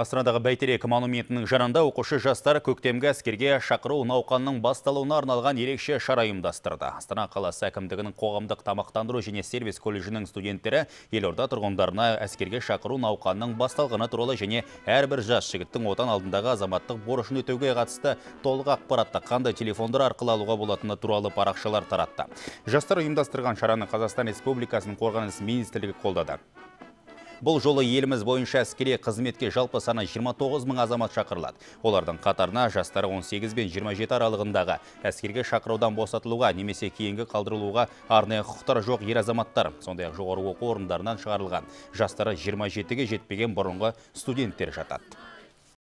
Астанадағы бәйтерек монументінің жанында оқушы жастар көктемгі әскерге шақыру науқанның басталуына арналған ерекше шара ұйымдастырды. Астана қаласы әкімдігінің қоғамдық тамақтандыру және сервис колледжінің студенттері елорда тұрғындарына әскерге шақыру науқанның басталғаны туралы және әрбір жас жігіттің отан алдындағы азаматтық борышын өтеуге қатысты толық ақпаратты қандай телефондар арқылы алуға болатыны туралы парақшалар таратты. Жастар ұйымдастырған шараны Қазақстан Республикасының қорғаныс министрлігі қолдады. Бұл жолы еліміз бойынша әскери қызметке жалпы саны 29 мың азамат шақырылады. Олардың қатарына жастары 18 бен 27 аралығындағы әскерге шақырудан босатылуға немесе кейінгі қалдырылуға арнайы құқтар жоқ ер азаматтар, сондай-ақ жоғары оқу орындарынан шығарылған жастары 27-ге жетпеген бұрынғы студенттер жатады.